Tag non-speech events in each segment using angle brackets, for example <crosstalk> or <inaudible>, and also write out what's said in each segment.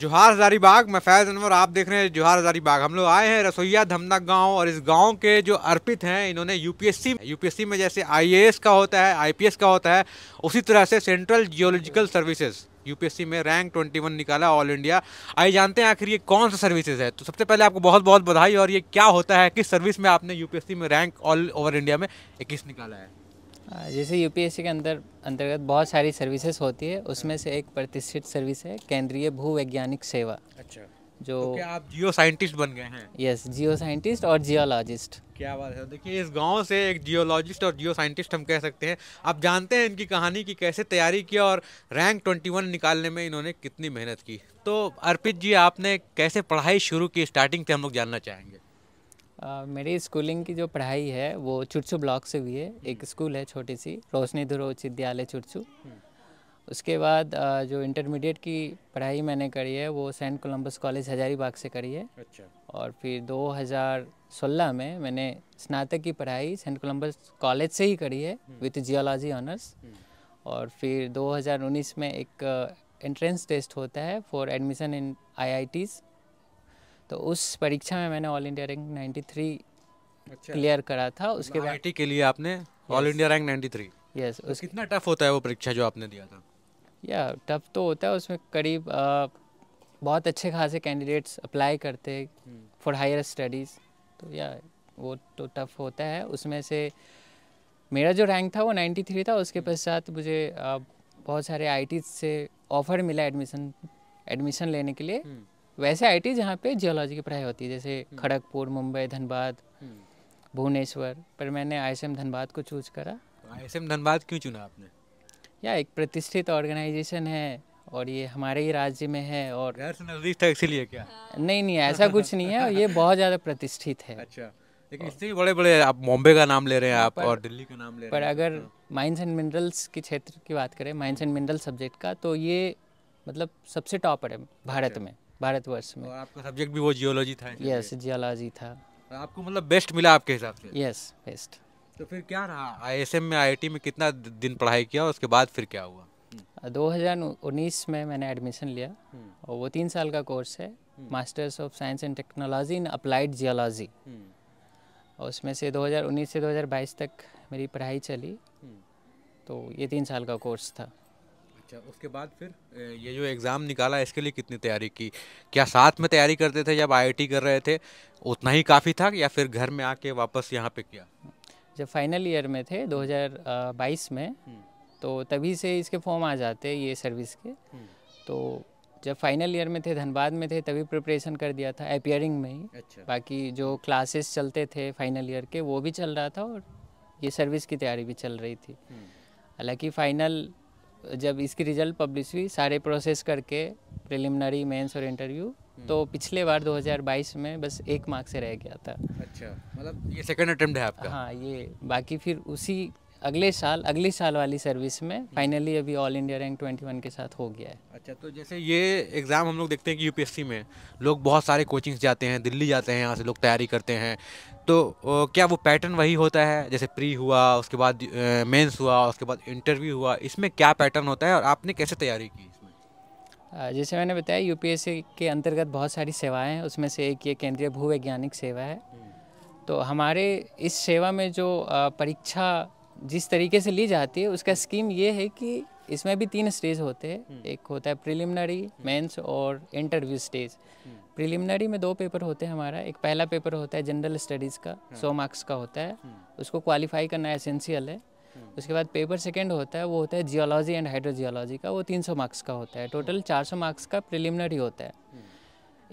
जोहार बाग मैं फैज़ अनवर आप देख रहे हैं जोहार बाग हम लोग आए हैं रसोईया धमना गांव और इस गांव के जो अर्पित हैं इन्होंने यूपीएससी यूपीएससी में जैसे आईएएस का होता है आईपीएस का होता है उसी तरह से सेंट्रल जियोलॉजिकल सर्विसेज यूपीएससी में रैंक 21 निकाला ऑल इंडिया आइए जानते हैं आखिर ये कौन सा सर्विसेज है तो सबसे पहले आपको बहुत बहुत बधाई और ये क्या होता है किस सर्विस में आपने यूपीएससी में रैंक ऑल ओवर इंडिया में इक्कीस निकाला है जैसे यूपीएससी के अंदर अंतर्गत बहुत सारी सर्विसेज होती है उसमें से एक प्रतिष्ठित सर्विस है केंद्रीय भू वैज्ञानिक सेवा अच्छा जो तो आप जियो साइंटिस्ट बन गए हैं यस जियो साइंटिस्ट और जियोलॉजिस्ट क्या बात है देखिए इस गांव से एक जियोलॉजिस्ट और जियो साइंटिस्ट हम कह सकते हैं आप जानते हैं इनकी कहानी की कैसे तैयारी किया और रैंक ट्वेंटी निकालने में इन्होंने कितनी मेहनत की तो अर्पित जी आपने कैसे पढ़ाई शुरू की स्टार्टिंग से हम लोग जानना चाहेंगे मेरी स्कूलिंग की जो पढ़ाई है वो चुटसू ब्लॉक से हुई है हम्म। एक स्कूल है छोटी सी रोशनी धुरो उच्च विद्यालय चुटसू हम्म। उसके बाद जो इंटरमीडिएट की पढ़ाई मैंने करी है वो सेंट कोलम्बस कॉलेज हजारीबाग से करी है अच्छा और फिर 2016 में मैंने स्नातक की पढ़ाई सेंट कोलम्बस कॉलेज से ही करी है विथ जियोलॉजी ऑनर्स और फिर 2019 में एक एंट्रेंस टेस्ट होता है फॉर एडमिशन इन आईआईटीज़ तो उस परीक्षा में मैंने ऑल इंडिया रैंक 93 अच्छा। क्लियर करा था मतलब उसके बाद के लिए आपने ऑल इंडिया रैंक 93 यस उस कितना टफ होता है वो परीक्षा जो आपने दिया था या टफ तो होता है उसमें करीब आ, बहुत अच्छे खासे कैंडिडेट्स अप्लाई करते फॉर हायर स्टडीज़ तो या वो तो टफ होता है उसमें से मेरा जो रैंक था वो 93 था उसके हम्म। पश्चात मुझे बहुत सारे आई से ऑफ़र मिला एडमिशन एडमिशन लेने के लिए हम्म। वैसे आई टी जहाँ पे जियोलॉजी की पढ़ाई होती है जैसे हम्म। खड़गपुर मुंबई धनबाद हम्म। भुवनेश्वर पर मैंने आई धनबाद को चूज करा आई तो धनबाद क्यों चुना आपने या एक प्रतिष्ठित ऑर्गेनाइजेशन है और ये हमारे ही राज्य में है और नजदीक था इसीलिए क्या नहीं नहीं ऐसा कुछ नहीं है ये <laughs> बहुत ज़्यादा प्रतिष्ठित है अच्छा लेकिन इससे भी बड़े बड़े आप मुंबई का नाम ले रहे हैं हाँ, आप और दिल्ली का नाम ले रहे हैं पर अगर माइंस एंड मिनरल्स के क्षेत्र की बात करें माइंस एंड मिनरल सब्जेक्ट का तो ये मतलब सबसे टॉपर है भारत अच्छा। में भारतवर्ष में और आपका सब्जेक्ट भी वो जियोलॉजी था यस जियोलॉजी था आपको मतलब बेस्ट मिला आपके हिसाब से यस बेस्ट तो फिर क्या रहा आईएसएम में आईआईटी में कितना दिन पढ़ाई किया उसके बाद फिर क्या हुआ 2019 हम्म। में मैंने एडमिशन लिया हम्म। और वो तीन साल का कोर्स है masters of science and technology in applied geology और उसमें से 2019 से 2022 तक मेरी पढ़ाई चली हम्म। तो ये तीन साल का कोर्स था अच्छा उसके बाद फिर ये जो एग्ज़ाम निकाला इसके लिए कितनी तैयारी की क्या साथ में तैयारी करते थे जब आई कर रहे थे उतना ही काफ़ी था या फिर घर में आके वापस यहाँ पे किया जब फाइनल ईयर में थे 2022 में हम्म। तो तभी से इसके फॉर्म आ जाते ये सर्विस के हम्म। तो जब फाइनल ईयर में थे धनबाद में थे तभी प्रिपरेशन कर दिया था अपियरिंग में ही अच्छा। बाकी जो क्लासेस चलते थे फाइनल ईयर के वो भी चल रहा था और ये सर्विस की तैयारी भी चल रही थी हम्म। हालांकि फाइनल जब इसकी रिजल्ट पब्लिश हुई सारे प्रोसेस करके प्रिलिमिनरी मेंस और इंटरव्यू हम्म। तो पिछले बार 2022 में बस एक मार्क से रह गया था अच्छा मतलब ये सेकंड अटेम्प्ट है आपका हाँ ये बाकी फिर उसी अगले साल अगले साल वाली सर्विस में फाइनली अभी ऑल इंडिया रैंक 21 के साथ हो गया है अच्छा तो जैसे ये एग्ज़ाम हम लोग देखते हैं कि यूपीएससी में लोग बहुत सारे कोचिंग्स जाते हैं दिल्ली जाते हैं यहाँ से लोग तैयारी करते हैं तो क्या वो पैटर्न वही होता है जैसे प्री हुआ उसके बाद मेंस हुआ उसके बाद इंटरव्यू हुआ इसमें क्या पैटर्न होता है और आपने कैसे तैयारी की जैसे मैंने बताया यू के अंतर्गत बहुत सारी सेवाएँ हैं उसमें से एक ये केंद्रीय भूवैज्ञानिक सेवा है हम्म। तो हमारे इस सेवा में जो परीक्षा जिस तरीके से ली जाती है उसका स्कीम ये है कि इसमें भी तीन स्टेज होते हैं हम्म। एक होता है प्रिलिमिनरी हम्म। मेंस और इंटरव्यू स्टेज प्रिलिमिनरी में दो पेपर होते हैं हमारा एक पहला पेपर होता है जनरल स्टडीज़ का हम्म। सौ मार्क्स का होता है उसको क्वालिफाई करना एसेंशियल है उसके बाद पेपर सेकेंड होता है वो होता है जियोलॉजी एंड हाइड्रोजियोलॉजी का वो 300 मार्क्स का होता है टोटल 400 मार्क्स का प्रिलिमिनरी होता है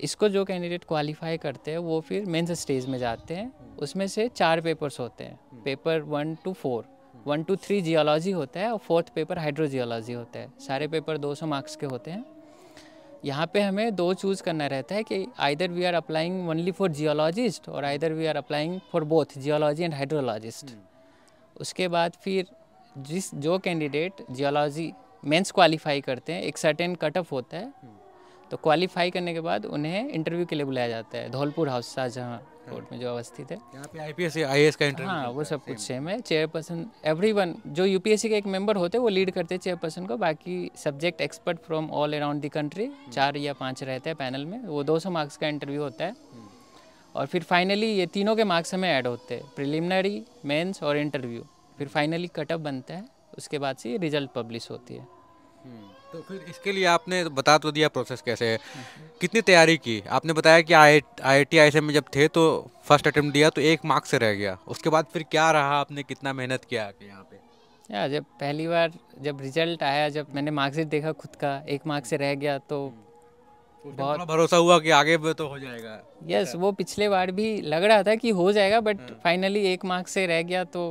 इसको जो कैंडिडेट क्वालिफाई करते हैं वो फिर मेंस स्टेज में जाते हैं उसमें से चार पेपर्स होते हैं paper one two four one two three geology होता है और फोर्थ पेपर हाइड्रोजियोलॉजी होता है सारे पेपर 200 मार्क्स के होते हैं यहाँ पे हमें दो चूज़ करना रहता है कि either we are applying only for geologist और either we are applying for both geology and hydrologist उसके बाद फिर जिस जो कैंडिडेट जियोलॉजी मेंस क्वालिफाई करते हैं एक सर्टेन कट ऑफ होता है hmm. तो क्वालिफाई करने के बाद उन्हें इंटरव्यू के लिए बुलाया जाता है धौलपुर हाउस शाहजहाँ कोर्ट में जो अवस्थित है यहाँ पे आई एस का इंटरव्यू हाँ वो सब कुछ सेम है चेयरपर्सन एवरी वन जो सी के एक मेंबर होते हैं वो लीड करते हैं चेयरपर्सन को बाकी subject expert from all around the country चार या पाँच रहते हैं पैनल में वो दो सौ मार्क्स का इंटरव्यू होता है हम्म। और फिर फाइनली ये तीनों के मार्क्स हमें ऐड होते हैं प्रिलिमिनरी मेन्स और इंटरव्यू फिर फाइनली कटअप बनता है उसके बाद से रिजल्ट पब्लिश होती है हम्म। तो फिर इसके लिए आपने बता तो दिया प्रोसेस कैसे है कितनी तैयारी की आपने बताया कि आई आई आई में जब थे तो फर्स्ट अटेम्प्ट दिया तो एक मार्क्स से रह गया उसके बाद फिर क्या रहा आपने कितना मेहनत किया आपके यहाँ पे या जब पहली बार जब रिजल्ट आया जब मैंने मार्कशीट देखा खुद का एक मार्क्स से रह गया तो, हम्म। तो बहुत भरोसा हुआ कि आगे तो हो जाएगा यस अच्छा। वो पिछले बार भी लग रहा था कि हो जाएगा बट फाइनली हाँ। एक मार्क्स से रह गया तो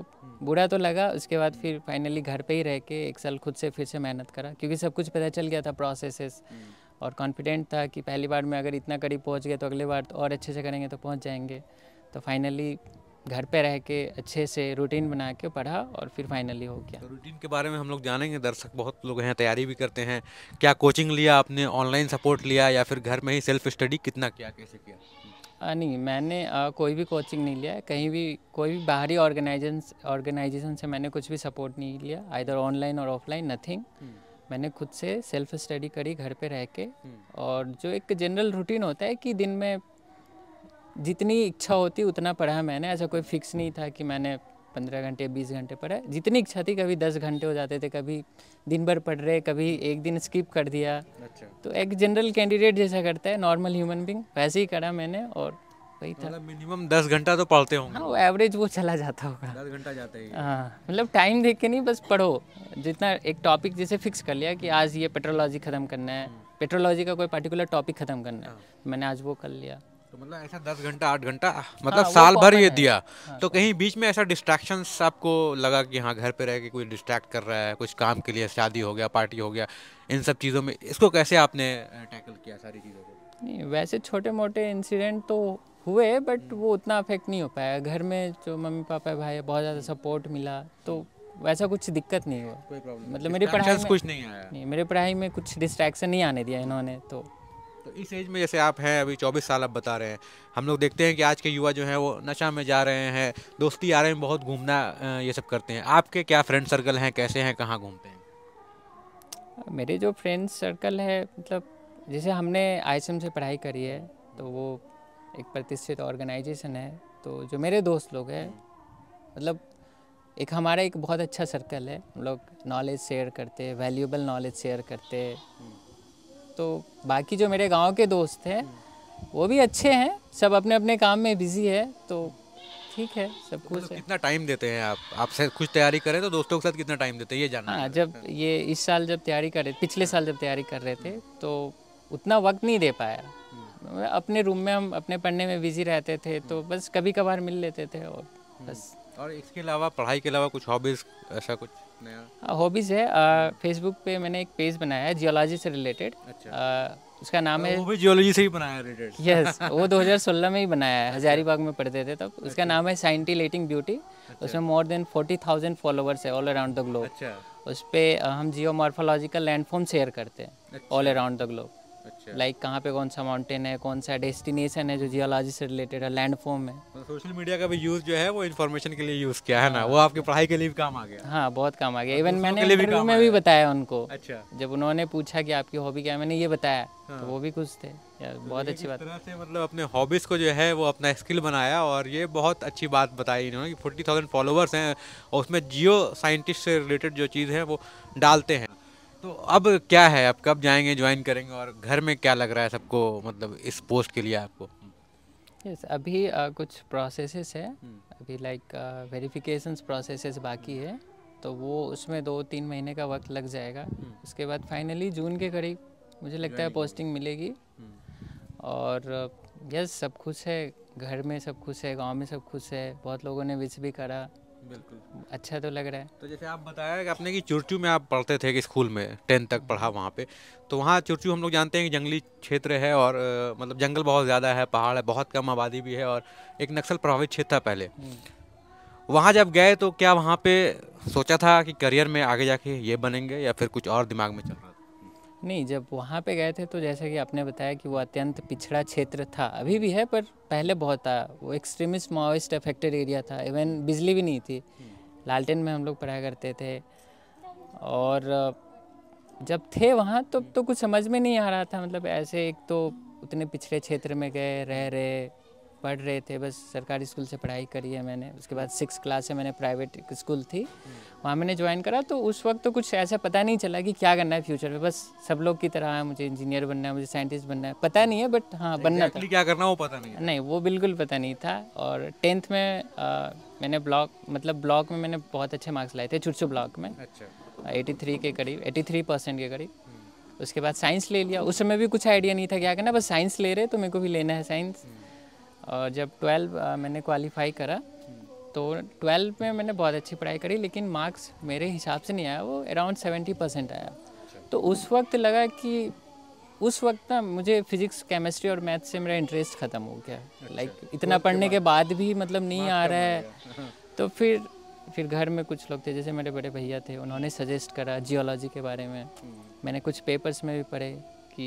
बुरा तो लगा उसके बाद फिर फाइनली घर पे ही रह के एक साल खुद से फिर से मेहनत करा क्योंकि सब कुछ पता चल गया था प्रोसेसेस हम्म। और कॉन्फिडेंट था कि पहली बार में अगर इतना करीब पहुंच गए तो अगले बार तो और अच्छे से करेंगे तो पहुंच जाएंगे तो फाइनली घर पे रह के अच्छे से रूटीन बना के पढ़ा और फिर फाइनली हो गया तो रूटीन के बारे में हम लोग जानेंगे दर्शक बहुत लोग हैं तैयारी भी करते हैं क्या कोचिंग लिया आपने ऑनलाइन सपोर्ट लिया या फिर घर में ही सेल्फ स्टडी कितना किया कैसे किया नहीं मैंने आ, कोई भी कोचिंग नहीं लिया कहीं भी कोई भी बाहरी ऑर्गेनाइजेशन ऑर्गेनाइजेशन से मैंने कुछ भी सपोर्ट नहीं लिया आइधर ऑनलाइन और ऑफलाइन नथिंग मैंने खुद से सेल्फ स्टडी करी घर पे रह के हम्म। और जो एक जनरल रूटीन होता है कि दिन में जितनी इच्छा होती उतना पढ़ा मैंने ऐसा कोई फिक्स नहीं था कि मैंने पंद्रह घंटे बीस घंटे पढ़ा जितनी इच्छा थी कभी दस घंटे हो जाते थे कभी दिन भर पढ़ रहे कभी एक दिन स्किप कर दिया अच्छा। तो एक जनरल कैंडिडेट जैसा करता है नॉर्मल ह्यूमन बींग वैसे ही करा मैंने और वही था मिनिमम मतलब दस घंटा तो पढ़ते होंगे हाँ वो एवरेज वो चला जाता होगा दस घंटा जाता है हाँ मतलब टाइम देख के नहीं बस पढ़ो जितना एक टॉपिक जैसे फिक्स कर लिया कि आज ये पेट्रोलॉजी ख़त्म करना है पेट्रोलॉजी हम्म। का कोई पर्टिकुलर टॉपिक ख़त्म करना है हाँ। मैंने आज वो कर लिया तो मतलब ऐसा दस घंटा आठ घंटा हाँ, मतलब हाँ, साल भर ये दिया हाँ, तो कहीं बीच में ऐसा डिस्ट्रैक्शन आपको लगा कि हाँ घर पे रह के कोई डिस्ट्रैक्ट कर रहा है कुछ काम के लिए शादी हो गया पार्टी हो गया इन सब चीज़ों में इसको कैसे आपने टैकल किया सारी चीज़ों को नहीं वैसे छोटे मोटे इंसिडेंट तो हुए बट हम्म। वो उतना अफेक्ट नहीं हो पाया घर में जो मम्मी पापा भाई बहुत ज़्यादा सपोर्ट मिला तो वैसा कुछ दिक्कत नहीं हुआ मतलब मेरी पढ़ाई में कुछ नहीं आया नहीं मेरी पढ़ाई में कुछ डिस्ट्रैक्शन नहीं आने दिया इन्होंने तो तो इस एज में जैसे आप हैं अभी चौबीस साल आप बता रहे हैं हम लोग देखते हैं कि आज के युवा जो हैं वो नशा में जा रहे हैं दोस्ती आ रहे हैं बहुत घूमना ये सब करते हैं आपके क्या फ्रेंड सर्कल हैं कैसे हैं कहाँ घूमते हैं मेरे जो फ्रेंड सर्कल है मतलब जैसे हमने आई से पढ़ाई करी है तो वो एक प्रतिष्ठित ऑर्गेनाइजेशन है तो जो मेरे दोस्त लोग हैं मतलब एक हमारा एक बहुत अच्छा सर्कल है हम लोग नॉलेज शेयर करते वैल्यूबल नॉलेज शेयर करते तो बाकी जो मेरे गांव के दोस्त हैं वो भी अच्छे हैं सब अपने अपने काम में बिजी है तो ठीक है सब तो कुछ तो कितना टाइम देते हैं आप आपसे कुछ तैयारी करें तो दोस्तों के साथ कितना टाइम देते हैं ये जानना हाँ जब ये इस साल जब तैयारी कर रहे पिछले साल जब तैयारी कर रहे थे तो उतना वक्त नहीं दे पाया हम्म। अपने रूम में हम अपने पढ़ने में बिजी रहते थे तो हम्म। बस कभी कभार मिल लेते थे और हम्म। बस और इसके अलावा पढ़ाई के अलावा कुछ हॉबीज ऐसा कुछ नया हॉबीज़ हाँ, है फेसबुक पे मैंने एक पेज बनाया है जियोलॉजी से रिलेटेड अच्छा। उसका नाम है वो भी जियोलॉजी से ही बनाया रिलेटेड यस <laughs> वो 2016 में ही बनाया है हजारीबाग में पढ़ते थे तब उसका अच्छा। नाम है साइंटिलेटिंग अच्छा। ब्यूटी उसमें मोर देन 40,000 फॉलोअर्स है ऑल अराउंड द ग्लोब उस पर हम जियो मॉर्फोलॉजिकल लैंडफॉर्म शेयर करते हैं all around the globe like अच्छा। कहाँ पे कौन सा माउंटेन है कौन सा डेस्टिनेशन है जो जियोलॉजी से रिलेटेड है लैंड फॉर्म है सोशल तो मीडिया का भी यूज जो है वो इन्फॉर्मेशन के लिए यूज किया है ना वो आपकी पढ़ाई के लिए भी काम आ गया हाँ बहुत काम आ गया इवन तो मैंने इंटरव्यू में भी बताया उनको अच्छा जब उन्होंने पूछा कि आपकी हॉबी क्या है मैंने ये बताया तो हाँ। वो भी खुश थे यार तो बहुत अच्छी बात तरह से मतलब अपने हॉबीज़ को जो है वो अपना स्किल बनाया और ये बहुत अच्छी बात बताई इन्होंने कि फोर्टी थाउजेंड फॉलोअर्स हैं और उसमें जियो साइंटिस्ट से रिलेटेड जो चीज़ है वो डालते हैं तो अब क्या है आप कब जाएंगे ज्वाइन करेंगे और घर में क्या लग रहा है सबको मतलब इस पोस्ट के लिए आपको यस yes, अभी आ, कुछ प्रोसेसेस है हम्म। अभी लाइक वेरिफिकेशन प्रोसेसेस बाकी है तो वो उसमें दो तीन महीने का वक्त लग जाएगा हम्म। उसके बाद फाइनली जून के करीब मुझे लगता है पोस्टिंग मिलेगी हम्म। और यस सब खुश है घर में सब खुश है गांव में सब खुश है बहुत लोगों ने विश भी करा बिल्कुल अच्छा तो लग रहा है तो जैसे आप बताया कि आपने कि चुरचू में आप पढ़ते थे कि स्कूल में टेंथ तक पढ़ा वहाँ पे तो वहाँ चुरचू हम लोग जानते हैं कि जंगली क्षेत्र है और आ, मतलब जंगल बहुत ज़्यादा है पहाड़ है बहुत कम आबादी भी है और एक नक्सल प्रभावित क्षेत्र था पहले हम्म। वहाँ जब गए तो क्या वहाँ पे सोचा था कि करियर में आगे जाके ये बनेंगे या फिर कुछ और दिमाग में चल रहा नहीं जब वहाँ पे गए थे तो जैसे कि आपने बताया कि वो अत्यंत पिछड़ा क्षेत्र था अभी भी है पर पहले बहुत था वो एक्सट्रीमिस्ट माओइस्ट अफेक्टेड एरिया था इवन बिजली भी नहीं थी लालटेन में हम लोग पढ़ा करते थे और जब थे वहाँ तो तो कुछ समझ में नहीं आ रहा था मतलब ऐसे एक तो उतने पिछड़े क्षेत्र में गए रह रहे पढ़ रहे थे बस सरकारी स्कूल से पढ़ाई करी है मैंने उसके बाद सिक्स क्लास से मैंने प्राइवेट स्कूल थी वहाँ मैंने ज्वाइन करा तो उस वक्त तो कुछ ऐसा पता नहीं चला कि क्या करना है फ्यूचर में बस सब लोग की तरह मुझे इंजीनियर बनना है मुझे साइंटिस्ट बनना है पता नहीं है बट हाँ बनना था क्या करना वो पता नहीं नहीं वो बिल्कुल पता नहीं था और टेंथ में आ, मैंने ब्लॉक मतलब ब्लॉक में मैंने बहुत अच्छे मार्क्स लाए थे छुटसू ब्लॉक में एटी अच्छा। थ्री के करीब एटी थ्री परसेंट के करीब हम्म। उसके बाद साइंस ले लिया उस समय भी कुछ आइडिया नहीं था क्या करना बस साइंस ले रहे तो मेरे को भी लेना है साइंस और जब ट्वेल्व मैंने क्वालिफाई करा तो ट्वेल्व में मैंने बहुत अच्छी पढ़ाई करी लेकिन मार्क्स मेरे हिसाब से नहीं आया वो अराउंड सेवेंटी परसेंट आया अच्छा। तो उस वक्त लगा कि उस वक्त ना मुझे फिजिक्स केमिस्ट्री और मैथ्स से मेरा इंटरेस्ट ख़त्म हो गया लाइक अच्छा, like, तो इतना पढ़ने के बाद भी मतलब नहीं आ रहा है <laughs> तो फिर फिर घर में कुछ लोग थे जैसे मेरे बड़े भैया थे उन्होंने सजेस्ट करा जियोलॉजी के बारे में हम्म। मैंने कुछ पेपर्स में भी पढ़े कि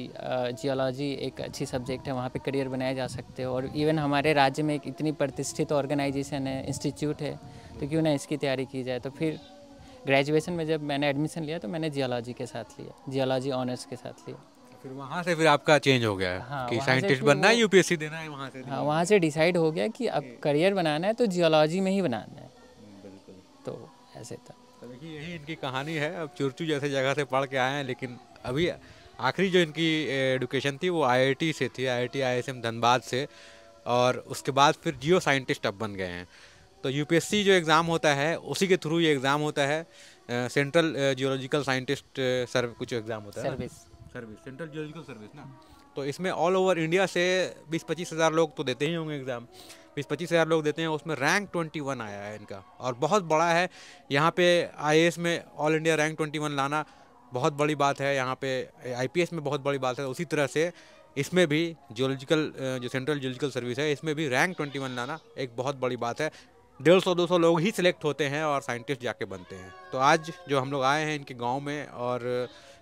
जियोलॉजी एक अच्छी सब्जेक्ट है वहाँ पे करियर बनाया जा सकते हो और इवन हमारे राज्य में एक इतनी प्रतिष्ठित ऑर्गेनाइजेशन है इंस्टीट्यूट है तो क्यों ना इसकी तैयारी की जाए तो फिर ग्रेजुएशन में जब मैंने एडमिशन लिया तो मैंने जियोलॉजी के साथ लिया जियोलॉजी ऑनर्स के साथ लिया तो फिर वहाँ से फिर आपका चेंज हो गया है हाँ, कि साइंटिस्ट बनना है यूपीएससी देना है वहाँ से हाँ वहाँ से डिसाइड हो गया कि अब करियर बनाना है तो जियोलॉजी में ही बनाना है हम्म, बिल्कुल तो ऐसे था तो देखिए यही इनकी कहानी है अब चुरचू जैसे जगह से पढ़ के आए हैं लेकिन अभी आखिरी जो इनकी एडुकेशन थी वो आईआईटी से थी आईआईटी आईएसएम धनबाद से और उसके बाद फिर जियो साइंटिस्ट अब बन गए हैं तो यूपीएससी जो एग्ज़ाम होता है उसी के थ्रू ये एग्ज़ाम होता है सेंट्रल जियोलॉजिकल साइंटिस्ट सर कुछ एग्ज़ाम होता है service service central geological service ना तो इसमें ऑल ओवर इंडिया से बीस पच्चीस हज़ार लोग तो देते ही होंगे एग्ज़ाम बीस पच्चीस हज़ार लोग देते हैं उसमें रैंक ट्वेंटी वन आया है इनका और बहुत बड़ा है यहाँ पे आई में all India rank twenty one लाना बहुत बड़ी बात है यहाँ पे आईपीएस में बहुत बड़ी बात है उसी तरह से इसमें भी जियोलॉजिकल जो सेंट्रल जियोलॉजिकल सर्विस है इसमें भी रैंक ट्वेंटी वन लाना एक बहुत बड़ी बात है डेढ़ सौ दो सौ लोग ही सिलेक्ट होते हैं और साइंटिस्ट जाके बनते हैं तो आज जो हम लोग आए हैं इनके गाँव में और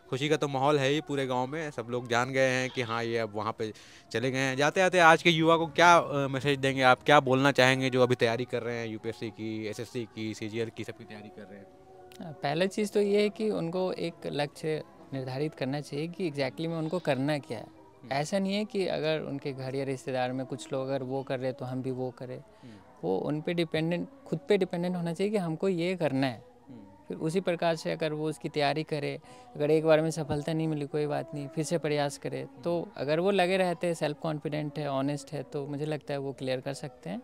खुशी का तो माहौल है ही पूरे गाँव में सब लोग जान गए हैं कि हाँ ये अब वहाँ पर चले गए हैं जाते जाते आज के युवा को क्या मैसेज देंगे आप क्या बोलना चाहेंगे जो अभी तैयारी कर रहे हैं यू की एस की सी की सबकी तैयारी कर रहे हैं पहला चीज़ तो ये है कि उनको एक लक्ष्य निर्धारित करना चाहिए कि एग्जैक्टली में उनको करना क्या है हम्म। ऐसा नहीं है कि अगर उनके घर या रिश्तेदार में कुछ लोग अगर वो कर रहे तो हम भी वो करें हम्म। वो उन पर डिपेंडेंट खुद पे डिपेंडेंट होना चाहिए कि हमको ये करना है हम्म। फिर उसी प्रकार से अगर वो उसकी तैयारी करे अगर एक बार में सफलता नहीं मिली कोई बात नहीं फिर से प्रयास करे तो अगर वो लगे रहते हैं सेल्फ कॉन्फिडेंट है ऑनेस्ट है तो मुझे लगता है वो क्लियर कर सकते हैं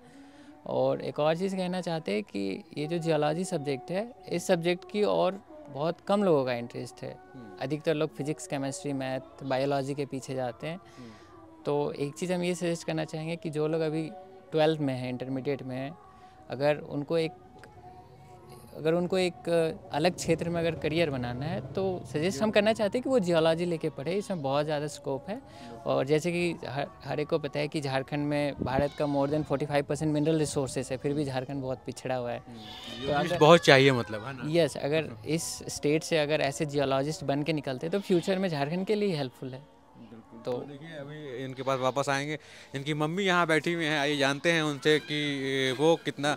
और एक और चीज़ कहना चाहते हैं कि ये जो जियोलॉजी सब्जेक्ट है इस सब्जेक्ट की और बहुत कम लोगों का इंटरेस्ट है हम्म। अधिकतर लोग फिजिक्स केमिस्ट्री मैथ बायोलॉजी के पीछे जाते हैं हम्म। तो एक चीज़ हम ये सजेस्ट करना चाहेंगे कि जो लोग अभी ट्वेल्थ में हैं इंटरमीडिएट में हैं अगर उनको एक अगर उनको एक अलग क्षेत्र में अगर करियर बनाना है तो सजेस्ट हम करना चाहते हैं कि वो जियोलॉजी लेके पढ़े इसमें बहुत ज़्यादा स्कोप है और जैसे कि हर हर एक को पता है कि झारखंड में भारत का more than 45 percent mineral resources है फिर भी झारखंड बहुत पिछड़ा हुआ है हम्म, तो अगर, बहुत चाहिए मतलब है ना यस अगर इस स्टेट से अगर ऐसे जियोलॉजिस्ट बन के निकलते तो फ्यूचर में झारखंड के लिए हेल्पफुल है तो, तो, देखिए अभी इनके पास वापस आएंगे इनकी मम्मी यहाँ बैठी हुई हैं आइए जानते हैं उनसे कि वो कितना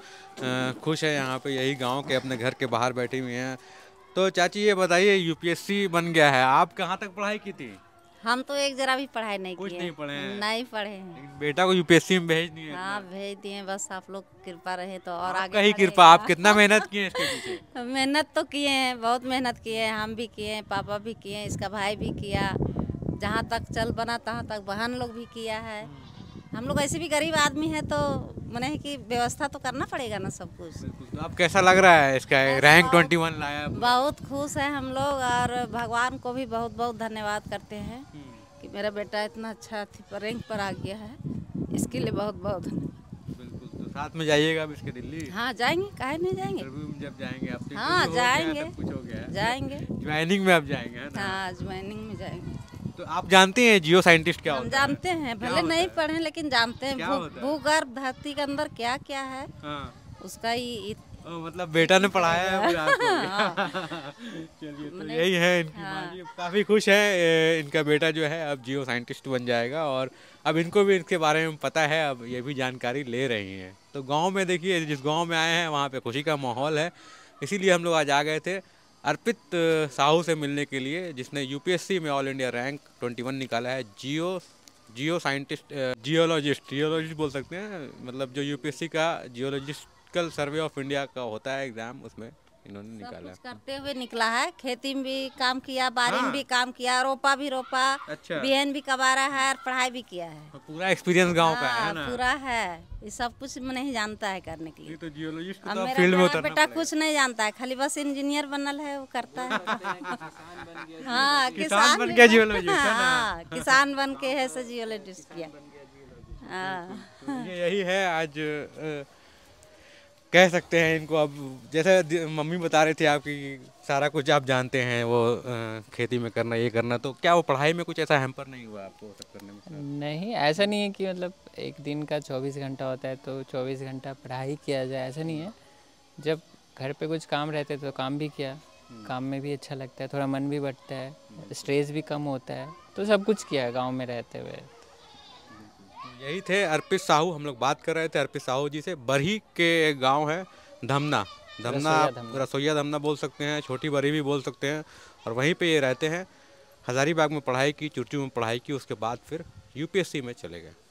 खुश है यहाँ पे यही गांव के अपने घर के बाहर बैठी हुई हैं तो चाची ये बताइए यूपीएससी बन गया है आप कहाँ तक पढ़ाई की थी हम तो एक जरा भी पढ़ाई नहीं कुछ नहीं पढ़े नहीं पढ़े बेटा को यूपीएससी में भेज दिए हाँ भेज दिए बस आप लोग कृपा रहे तो और आगे ही कृपा आप कितना मेहनत किए इसके <laughs> मेहनत तो किए हैं बहुत मेहनत किए हैं हम भी किए हैं पापा भी किए हैं इसका भाई भी किया जहाँ तक चल बना तहाँ तक बहन लोग भी किया है हम लोग ऐसे भी गरीब आदमी तो है तो मैंने कि व्यवस्था तो करना पड़ेगा ना सब कुछ तो आप कैसा लग रहा है इसका रैंक ट्वेंटी वन लाया बहुत खुश है हम लोग और भगवान को भी बहुत बहुत धन्यवाद करते हैं हम्म। कि मेरा बेटा इतना अच्छा रैंक पर आ गया है इसके लिए बहुत बहुत तो साथ में जाइएगा आप इसके दिल्ली हाँ जाएंगे काहे नहीं जाएंगे जब जाएंगे आप तो हाँ, हाँ जाएंगे जाएंगे ज्वाइनिंग में आप जाएंगे हाँ ज्वाइनिंग में जाएंगे तो आप जानते हैं जियो साइंटिस्ट क्या होता जानते हैं भले नहीं पढ़े लेकिन जानते हैं भूगर्भ धरती के अंदर क्या क्या है हाँ। उसका मतलब बेटा ने पढ़ाया है हाँ। <laughs> चलिए तो यही है इनकी हाँ। काफ़ी खुश है इनका बेटा जो है अब जियो साइंटिस्ट बन जाएगा और अब इनको भी इनके बारे में पता है अब ये भी जानकारी ले रही हैं तो गांव में देखिए जिस गांव में आए हैं वहाँ पे खुशी का माहौल है इसीलिए हम लोग आज आ गए थे अर्पित साहू से मिलने के लिए जिसने यूपीएससी में ऑल इंडिया रैंक 21 निकाला है geo geo scientist geologist geologist बोल सकते हैं मतलब जो यूपीएससी का जियोलॉजिस्टिकल सर्वे ऑफ इंडिया का होता है एग्ज़ाम उसमें इन्होंने निकाला कुछ करते हुए निकला है खेती में भी काम किया बारी में हाँ। भी काम किया रोपा भी रोपा अच्छा बिहन भी कबारा है और पढ़ाई भी किया है तो पूरा एक्सपीरियंस गांव का है हाँ, ना पूरा है ये सब कुछ नहीं जानता है करने के लिए तो जियोलॉजिस्ट तो फील्ड में बेटा कुछ नहीं जानता है खाली बस इंजीनियर बनल है वो करता है हाँ किसान बन गया जियोलॉजिस्ट हाँ किसान बन के है से जियोलॉजिस्ट किया हाँ। तो यही है आज कह सकते हैं इनको अब जैसे मम्मी बता रहे थे आपकी सारा कुछ आप जानते हैं वो खेती में करना ये करना तो क्या वो पढ़ाई में कुछ ऐसा हैम्पर नहीं हुआ आपको सब करने में नहीं ऐसा नहीं है कि मतलब एक दिन का चौबीस घंटा होता है तो चौबीस घंटा पढ़ाई किया जाए ऐसा नहीं है जब घर पे कुछ काम रहते तो काम भी किया हम्म। काम में भी अच्छा लगता है थोड़ा मन भी बढ़ता है स्ट्रेस भी कम होता है तो सब कुछ किया गाँव में रहते हुए यही थे अर्पित साहू हम लोग बात कर रहे थे अर्पित साहू जी से बरही के एक गाँव है धमना धमना रसोईया धमना बोल सकते हैं छोटी बरी भी बोल सकते हैं और वहीं पे ये रहते हैं हज़ारीबाग में पढ़ाई की चुटी में पढ़ाई की उसके बाद फिर यूपीएससी में चले गए